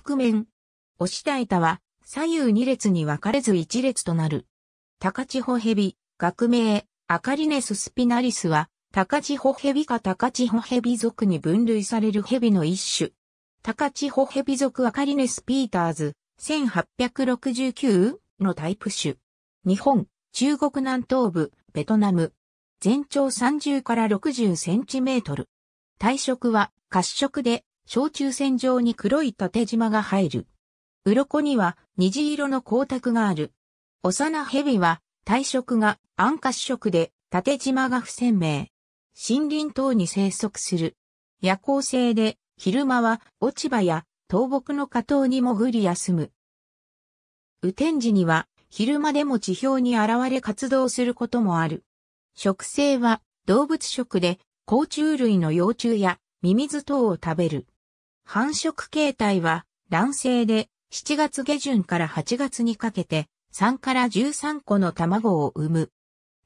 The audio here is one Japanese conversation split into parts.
覆面。押した板は左右2列に分かれず1列となる。高千穂蛇、学名、アカリネススピナリスは、高千穂蛇か高千穂蛇属に分類される蛇の一種。高千穂蛇属アカリネスピーターズ、1869のタイプ種。日本、中国南東部、ベトナム。全長30から60センチメートル。体色は褐色で小中線上に黒い縦縞が入る。鱗には虹色の光沢がある。幼蛇は体色が暗褐色で縦縞が不鮮明。森林等に生息する。夜行性で昼間は落ち葉や倒木の下等に潜り休む。雨天時には昼間でも地表に現れ活動することもある。食性は動物食で甲虫類の幼虫やミミズ等を食べる。繁殖形態は卵性で7月下旬から8月にかけて3から13個の卵を産む。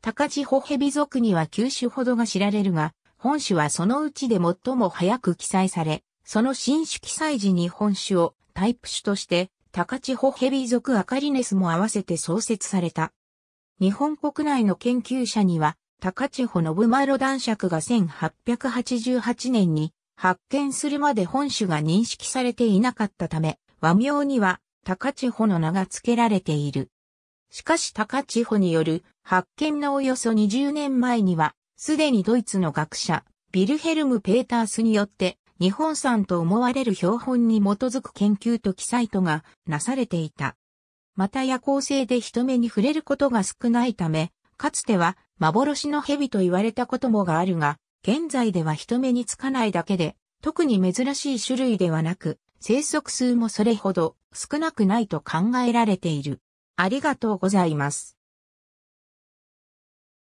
高地ホヘビ属には9種ほどが知られるが、本種はそのうちで最も早く記載され、その新種記載時に本種をタイプ種として、高地ホヘビ属アカリネスも合わせて創設された。日本国内の研究者には、高地穂ノブマロ男爵が1888年に発見するまで本種が認識されていなかったため、和名には高千穂の名が付けられている。しかし高千穂による発見のおよそ20年前には、すでにドイツの学者、ビルヘルム・ペータースによって、日本産と思われる標本に基づく研究と記載とがなされていた。また夜行性で人目に触れることが少ないため、かつては幻の蛇と言われたこともがあるが、現在では人目につかないだけで、特に珍しい種類ではなく、生息数もそれほど少なくないと考えられている。ありがとうございます。